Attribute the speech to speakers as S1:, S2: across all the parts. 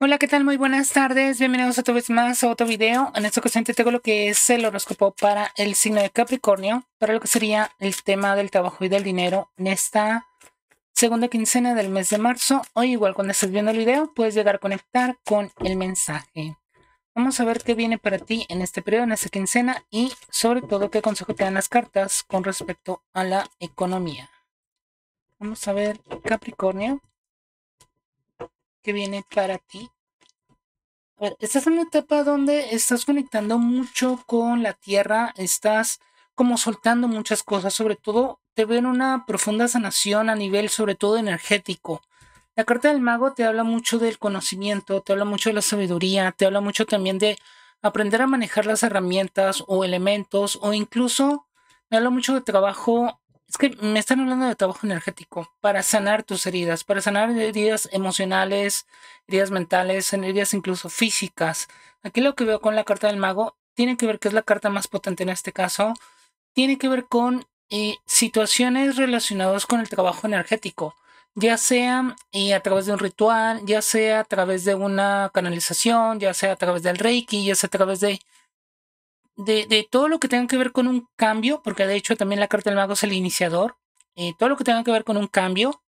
S1: Hola, ¿qué tal? Muy buenas tardes. Bienvenidos otra vez más a otro video. En esta ocasión te tengo lo que es el horóscopo para el signo de Capricornio, para lo que sería el tema del trabajo y del dinero en esta segunda quincena del mes de marzo. Hoy, igual cuando estés viendo el video, puedes llegar a conectar con el mensaje. Vamos a ver qué viene para ti en este periodo, en esta quincena y sobre todo qué consejo te dan las cartas con respecto a la economía. Vamos a ver Capricornio que viene para ti. Estás en una etapa donde estás conectando mucho con la tierra, estás como soltando muchas cosas, sobre todo te ven una profunda sanación a nivel sobre todo energético. La carta del mago te habla mucho del conocimiento, te habla mucho de la sabiduría, te habla mucho también de aprender a manejar las herramientas o elementos o incluso me habla mucho de trabajo es que me están hablando de trabajo energético para sanar tus heridas, para sanar heridas emocionales, heridas mentales, heridas incluso físicas. Aquí lo que veo con la carta del mago tiene que ver que es la carta más potente en este caso, tiene que ver con eh, situaciones relacionadas con el trabajo energético, ya sea eh, a través de un ritual, ya sea a través de una canalización, ya sea a través del reiki, ya sea a través de de, todo lo que tenga que ver con un cambio, porque de hecho también la carta del mago es el iniciador, eh, todo lo que tenga que ver con un cambio.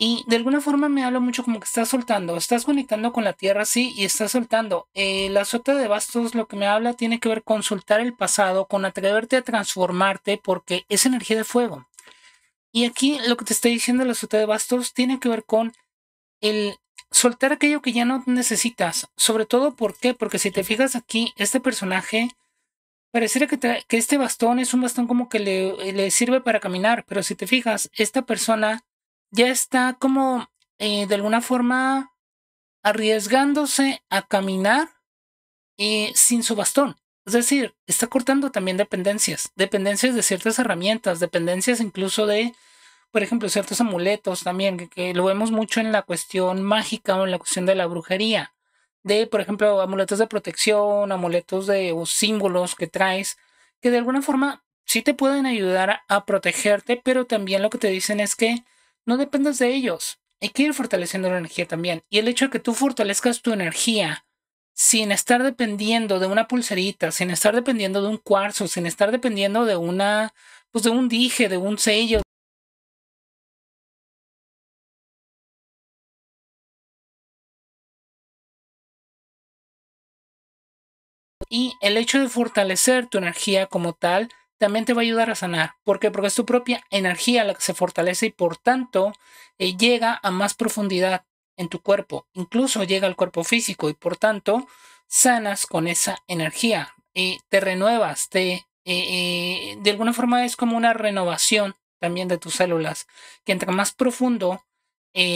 S1: Y de alguna forma me habla mucho como que estás soltando, estás conectando con la tierra, sí, y estás soltando. Eh, la sota de bastos lo que me habla tiene que ver con soltar el pasado, con atreverte a transformarte, porque es energía de fuego. Y aquí lo que te está diciendo la sota de bastos tiene que ver con el soltar aquello que ya no necesitas. Sobre todo, ¿por qué? Porque si te fijas aquí, este personaje pareciera que, este bastón es un bastón como que le, sirve para caminar, pero si te fijas, esta persona ya está como eh, de alguna forma arriesgándose a caminar y eh, sin su bastón. Es decir, está cortando también dependencias, dependencias de ciertas herramientas, dependencias incluso de por ejemplo, ciertos amuletos también, que, lo vemos mucho en la cuestión mágica o en la cuestión de la brujería, de, por ejemplo, amuletos de protección, amuletos de o símbolos que traes, que de alguna forma sí te pueden ayudar a, a protegerte, pero también lo que te dicen es que no dependas de ellos. Hay que ir fortaleciendo la energía también. Y el hecho de que tú fortalezcas tu energía sin estar dependiendo de una pulserita, sin estar dependiendo de un cuarzo, sin estar dependiendo de una, pues de un dije, de un sello, Y el hecho de fortalecer tu energía como tal también te va a ayudar a sanar. ¿Por qué? Porque es tu propia energía la que se fortalece y por tanto eh, llega a más profundidad en tu cuerpo. Incluso llega al cuerpo físico y por tanto sanas con esa energía. y te renuevas, te, eh, eh, de alguna forma es como una renovación también de tus células, que entre más profundo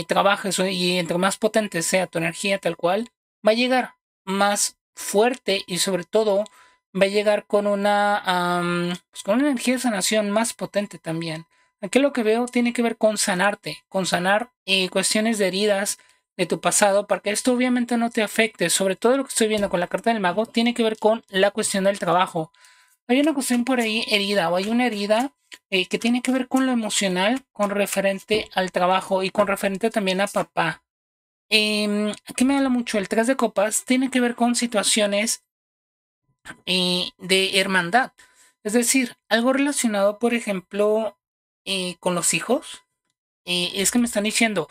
S1: trabajes y entre más potente sea tu energía tal cual, va a llegar más fuerte y sobre todo va a llegar con una, pues, con una energía de sanación más potente también. Aquí lo que veo tiene que ver con sanarte, con sanar eh, cuestiones de heridas de tu pasado, para que esto obviamente no te afecte. Sobre todo lo que estoy viendo con la carta del mago tiene que ver con la cuestión del trabajo. Hay una cuestión por ahí herida o hay una herida eh, que tiene que ver con lo emocional con referente al trabajo y con referente también a papá. Eh, em, aquí me habla mucho el 3 de copas, tiene que ver con situaciones eh, de hermandad. Es decir, algo relacionado, por ejemplo, eh, con los hijos. Eh, es que me están diciendo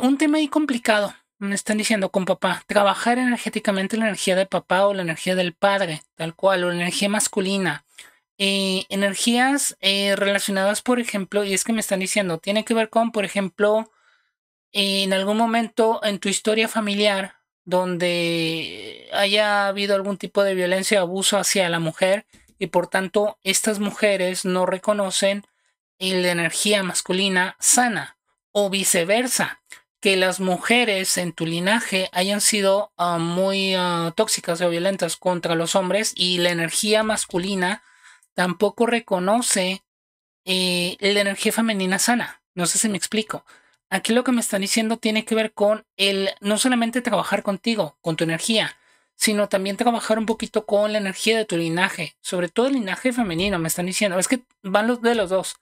S1: un tema ahí complicado. Me están diciendo con papá, trabajar energéticamente la energía de papá o la energía del padre, tal cual, o la energía masculina. energías relacionadas, por ejemplo, y es que me están diciendo, tiene que ver con, por ejemplo, en algún momento en tu historia familiar donde haya habido algún tipo de violencia o abuso hacia la mujer y por tanto estas mujeres no reconocen la energía masculina sana o viceversa, que las mujeres en tu linaje hayan sido ah, muy ah, tóxicas o violentas contra los hombres y la energía masculina tampoco reconoce eh, la energía femenina sana. No sé si me explico aquí lo que me están diciendo tiene que ver con el no solamente trabajar contigo, con tu energía, sino también trabajar un poquito con la energía de tu linaje, sobre todo el linaje femenino, me están diciendo. Es que van los de los dos.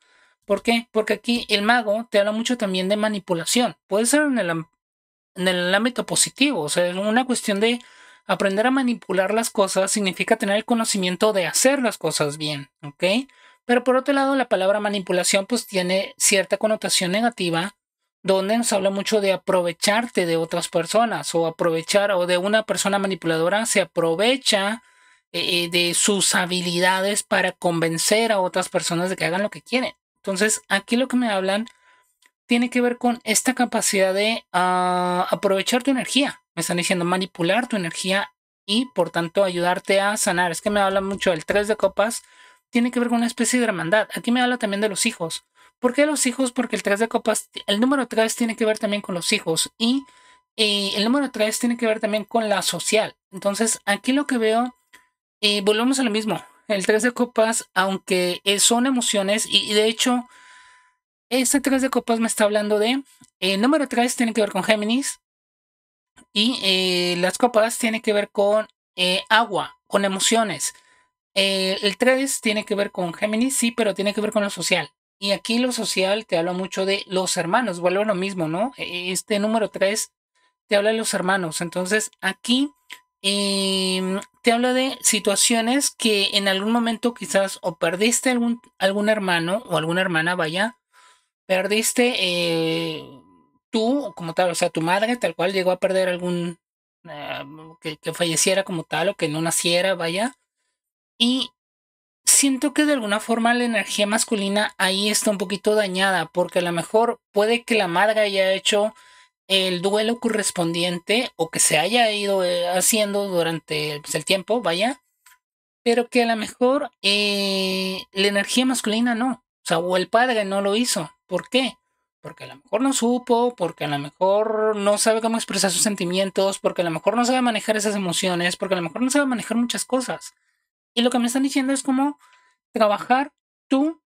S1: ¿Por qué? Porque aquí el mago te habla mucho también de manipulación. Puede ser en el, en el ámbito positivo, o sea, es una cuestión de aprender a manipular las cosas significa tener el conocimiento de hacer las cosas bien, ¿ok? Pero por otro lado, la palabra manipulación pues tiene cierta connotación negativa donde nos habla mucho de aprovecharte de otras personas o aprovechar o de una persona manipuladora se aprovecha eh, eh, de sus habilidades para convencer a otras personas de que hagan lo que quieren. Entonces, aquí lo que me hablan tiene que ver con esta capacidad de ah, aprovechar tu energía. Me están diciendo manipular tu energía y por tanto ayudarte a sanar. Es que me habla mucho del tres de copas. Tiene que ver con una especie de hermandad. Aquí me habla también de los hijos. ¿Por qué los hijos? Porque el 3 de copas, el número 3 tiene que ver también con los hijos y eh, el número 3 tiene que ver también con la social. Entonces, aquí lo que veo, eh, volvemos a lo mismo. El 3 de copas, aunque eh, son emociones y, de hecho, este 3 de copas me está hablando de, eh, el número 3 tiene que ver con Géminis y las copas tiene que ver con agua, con emociones. el 3 tiene que ver con Géminis, sí, pero tiene que ver con la social. Y aquí lo social te habla mucho de los hermanos, vuelvo a lo mismo, ¿no? E, este número 3 te habla de los hermanos. Entonces, aquí em, te habla de situaciones que en algún momento quizás o perdiste algún, algún hermano o alguna hermana, vaya, perdiste eh, tú, como tal, o sea, tu madre tal cual llegó a perder algún, ah, que, que falleciera como tal o que no naciera, vaya. Y siento que de alguna forma la energía masculina ahí está un poquito dañada, porque a lo mejor puede que la madre haya hecho el duelo correspondiente o que se haya ido eh, haciendo durante pues, el tiempo, vaya, pero que a lo mejor eh, la energía masculina no, o sea, o el padre no lo hizo. ¿Por qué? Porque a lo mejor no supo, porque a lo mejor no sabe cómo expresar sus sentimientos, porque a lo mejor no sabe manejar esas emociones, porque a lo mejor no sabe manejar muchas cosas. Y lo que me están diciendo es como trabajar tú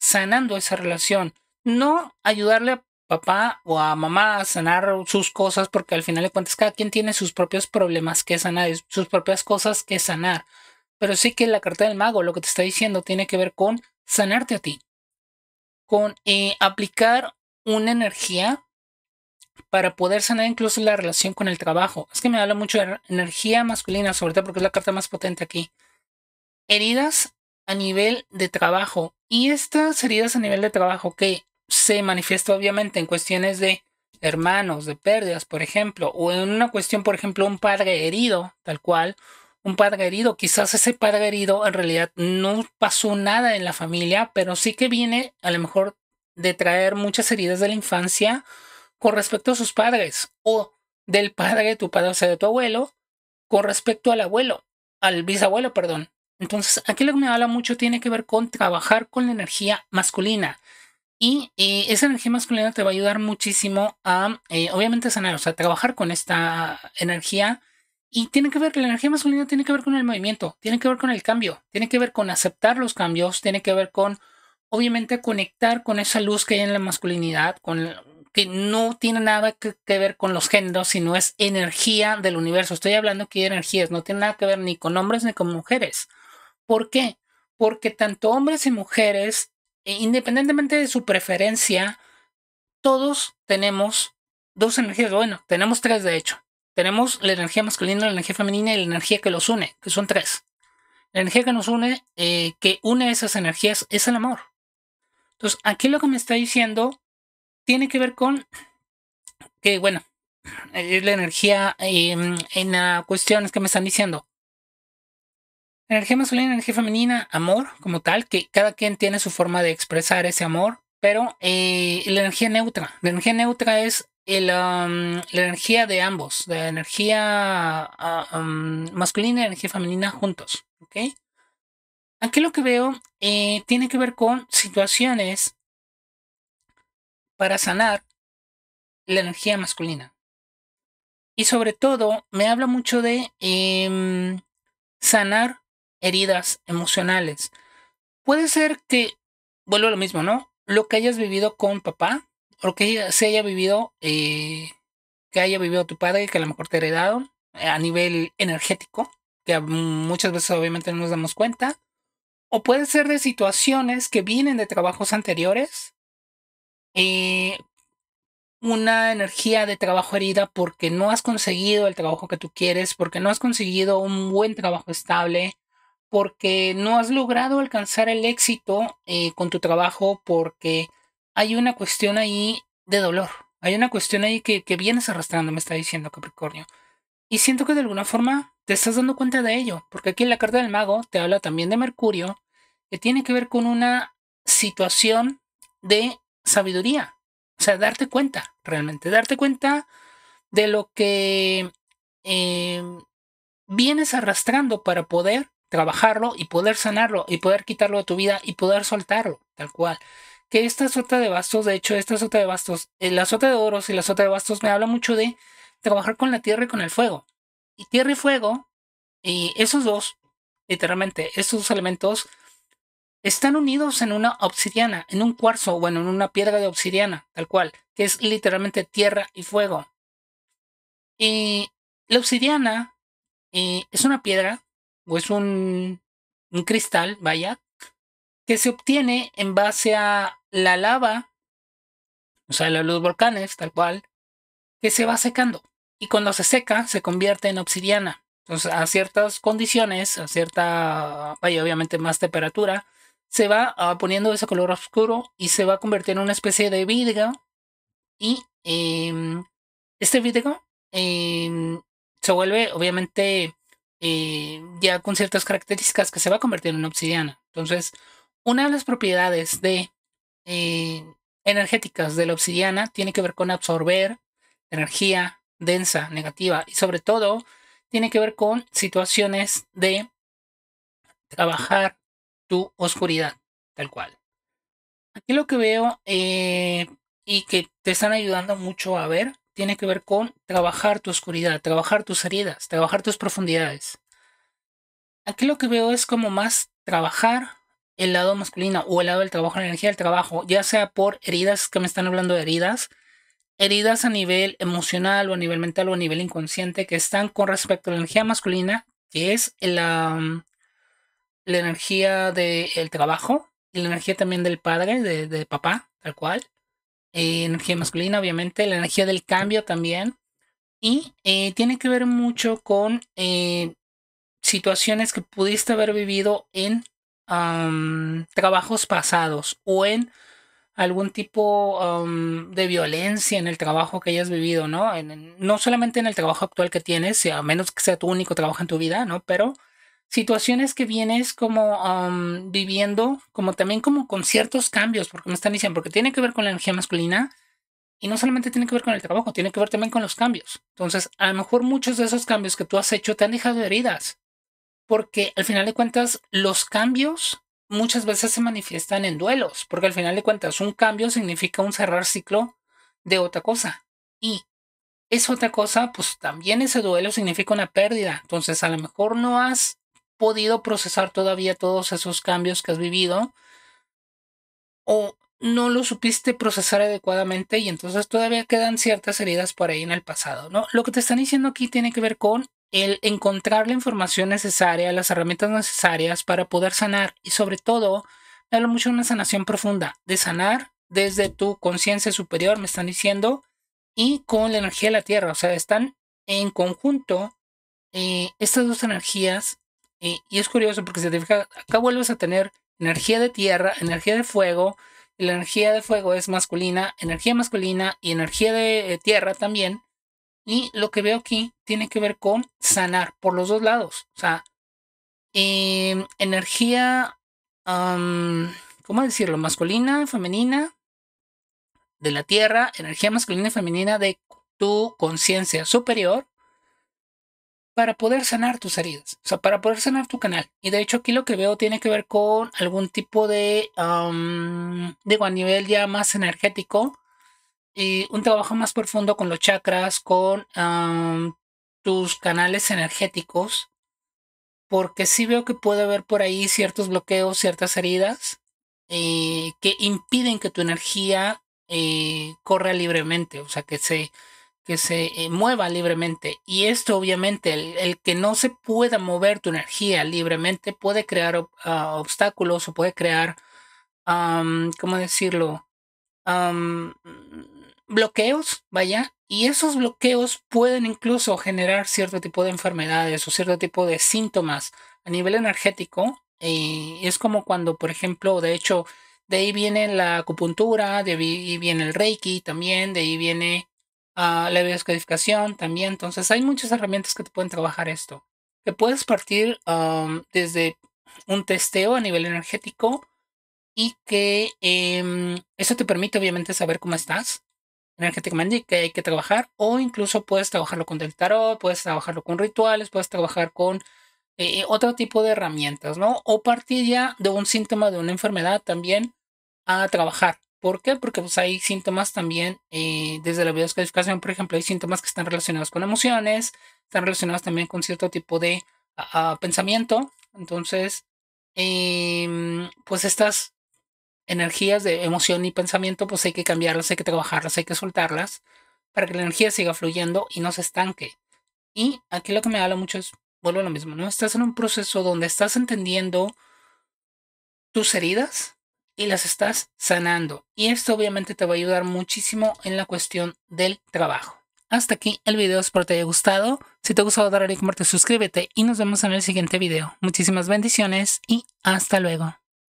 S1: sanando esa relación. No ayudarle a papá o a mamá a sanar sus cosas, porque al final de cuentas cada quien tiene sus propios problemas que sanar, sus propias cosas que sanar. Pero sí que la carta del mago lo que te está diciendo tiene que ver con sanarte a ti, con eh, aplicar una energía para poder sanar incluso la relación con el trabajo. Es que me habla mucho de energía masculina, sobre todo porque es la carta más potente aquí. Heridas a nivel de trabajo. Y estas heridas a nivel de trabajo que se manifiesta obviamente en cuestiones de hermanos, de pérdidas, por ejemplo, o en una cuestión, por ejemplo, un padre herido, tal cual, un padre herido, quizás ese padre herido en realidad no pasó nada en la familia, pero sí que viene a lo mejor de traer muchas heridas de la infancia con respecto a sus padres, o del padre de tu padre, o sea, de tu abuelo, con respecto al abuelo, al bisabuelo, perdón. Entonces, aquí lo que me habla mucho tiene que ver con trabajar con la energía masculina. Y eh, esa energía masculina te va a ayudar muchísimo a, eh, obviamente, sanar, o sea, trabajar con esta energía. Y tiene que ver, que la energía masculina tiene que ver con el movimiento, tiene que ver con el cambio, tiene que ver con aceptar los cambios, tiene que ver con, obviamente, conectar con esa luz que hay en la masculinidad, con, que no tiene nada que, que, ver con los géneros, sino es energía del universo. Estoy hablando aquí de energías, no tiene nada que ver ni con hombres ni con mujeres. ¿Por qué? Porque tanto hombres y mujeres, e independientemente de su preferencia, todos tenemos dos energías. Bueno, tenemos tres de hecho. Tenemos la energía masculina, la energía femenina y la energía que los une, que son tres. La energía que nos une, eh, que une esas energías, es el amor. Entonces, aquí lo que me está diciendo tiene que ver con que, bueno, la energía em, en las cuestiones que me están diciendo. Energía masculina, energía femenina, amor como tal, que cada quien tiene su forma de expresar ese amor, pero eh, la energía neutra. La energía neutra es la energía de ambos, de energía ah, masculina y energía femenina juntos. ¿ok? Aquí lo que veo eh, tiene que ver con situaciones para sanar la energía masculina. Y sobre todo me habla mucho de em, sanar heridas emocionales. Puede ser que, vuelvo a lo mismo, ¿no? Lo que hayas vivido con papá, o que se haya vivido, eh, que haya vivido tu padre, que a lo mejor te ha heredado eh, a nivel energético, que muchas veces obviamente no nos damos cuenta. O puede ser de situaciones que vienen de trabajos anteriores. Eh, una energía de trabajo herida porque no has conseguido el trabajo que tú quieres, porque no has conseguido un buen trabajo estable, porque no has logrado alcanzar el éxito eh, con tu trabajo, porque hay una cuestión ahí de dolor, hay una cuestión ahí que, vienes arrastrando, me está diciendo Capricornio. Y siento que de alguna forma te estás dando cuenta de ello, porque aquí en la carta del mago te habla también de Mercurio, que tiene que ver con una situación de sabiduría, o sea, darte cuenta, realmente, darte cuenta de lo que eh, vienes arrastrando para poder trabajarlo y poder sanarlo y poder quitarlo de tu vida y poder soltarlo, tal cual. Que esta sota de bastos, de hecho, esta sota de bastos, la sota de oros y la sota de bastos me habla mucho de trabajar con la tierra y con el fuego. Y tierra y fuego, y esos dos, literalmente, esos dos elementos están unidos en una obsidiana, en un cuarzo, bueno, en una piedra de obsidiana, tal cual, que es literalmente tierra y fuego. Y la obsidiana eh, es una piedra o es un, cristal, vaya, que se obtiene en base a la lava, o sea, los volcanes, tal cual, que se va secando. Y cuando se seca, se convierte en obsidiana. Entonces, a ciertas condiciones, a cierta, vaya, obviamente más temperatura, se va ah, poniendo ese color oscuro y se va a convertir en una especie de vidrio. Y em, este vidrio em, se vuelve, obviamente, eh, ya con ciertas características que se va a convertir en obsidiana. Entonces, una de las propiedades de eh, energéticas de la obsidiana tiene que ver con absorber energía densa, negativa y sobre todo tiene que ver con situaciones de trabajar tu oscuridad, tal cual. Aquí lo que veo eh, y que te están ayudando mucho a ver tiene que ver con trabajar tu oscuridad, trabajar tus heridas, trabajar tus profundidades. Aquí lo que veo es como más trabajar el lado masculino o el lado del trabajo, la energía del trabajo, ya sea por heridas que me están hablando de heridas, heridas a nivel emocional o a nivel mental o a nivel inconsciente que están con respecto a la energía masculina, que es la, energía del trabajo y la energía también del padre, de, de papá, tal cual. Eh, energía masculina, obviamente, la energía del cambio también. Y eh, tiene que ver mucho con eh, situaciones que pudiste haber vivido en trabajos pasados o en algún tipo de violencia en el trabajo que hayas vivido, ¿no? no solamente en el trabajo actual que tienes, a menos que sea tu único trabajo en tu vida, ¿no? Pero situaciones que vienes como viviendo, como también como con ciertos cambios, porque me están diciendo, porque tiene que ver con la energía masculina y no solamente tiene que ver con el trabajo, tiene que ver también con los cambios. Entonces, a lo mejor muchos de esos cambios que tú has hecho te han dejado heridas, porque al final de cuentas, los cambios muchas veces se manifiestan en duelos, porque al final de cuentas, un cambio significa un cerrar ciclo de otra cosa. Y es otra cosa, pues también ese duelo significa una pérdida. Entonces, a lo mejor no has podido procesar todavía todos esos cambios que has vivido o no lo supiste procesar adecuadamente y entonces todavía quedan ciertas heridas por ahí en el pasado, ¿no? Lo que te están diciendo aquí tiene que ver con el encontrar la información necesaria, las herramientas necesarias para poder sanar y sobre todo, lo mucho una sanación profunda, de sanar desde tu conciencia superior, me están diciendo, y con la energía de la Tierra, o sea, están en conjunto eh, estas dos energías y, es curioso porque si te acá vuelves a tener energía de tierra, energía de fuego, y la energía de fuego es masculina, energía masculina y energía de eh, tierra también. Y lo que veo aquí tiene que ver con sanar por los dos lados. O sea, em, energía, ¿cómo decirlo? Masculina, femenina, de la tierra, energía masculina y femenina de tu conciencia superior para poder sanar tus heridas, o sea, para poder sanar tu canal. Y de hecho aquí lo que veo tiene que ver con algún tipo de, digo, a nivel ya más energético, y eh, un trabajo más profundo con los chakras, con tus canales energéticos, porque sí veo que puede haber por ahí ciertos bloqueos, ciertas heridas eh, que impiden que tu energía eh, corra libremente, o sea, que se que se eh, mueva libremente. Y esto obviamente, el, que no se pueda mover tu energía libremente puede crear ah, obstáculos o puede crear, ¿cómo decirlo? bloqueos, vaya. Y esos bloqueos pueden incluso generar cierto tipo de enfermedades o cierto tipo de síntomas a nivel energético. Y es como cuando, por ejemplo, de hecho, de ahí viene la acupuntura, de ahí viene el reiki también, de ahí viene Ah, la biodescodificación también. Entonces hay muchas herramientas que te pueden trabajar esto. Que puedes partir desde un testeo a nivel energético y que em, eso te permite obviamente saber cómo estás energéticamente y que hay que trabajar. O incluso puedes trabajarlo con del tarot, puedes trabajarlo con rituales, puedes trabajar con eh, otro tipo de herramientas, ¿no? O partir ya de un síntoma de una enfermedad también a trabajar ¿Por qué? Porque pues, hay síntomas también eh, desde la biodescodificación, por ejemplo, hay síntomas que están relacionados con emociones, están relacionados también con cierto tipo de pensamiento. Entonces, em, pues estas energías de emoción y pensamiento, pues hay que cambiarlas, hay que trabajarlas, hay que soltarlas para que la energía siga fluyendo y no se estanque. Y aquí lo que me habla mucho es, vuelvo a lo mismo, ¿no? Estás en un proceso donde estás entendiendo tus heridas, y las estás sanando. Y esto obviamente te va a ayudar muchísimo en la cuestión del trabajo. Hasta aquí el video, espero te haya gustado. Si te ha gustado, dale like, comparte, suscríbete y nos vemos en el siguiente video. Muchísimas bendiciones y hasta luego.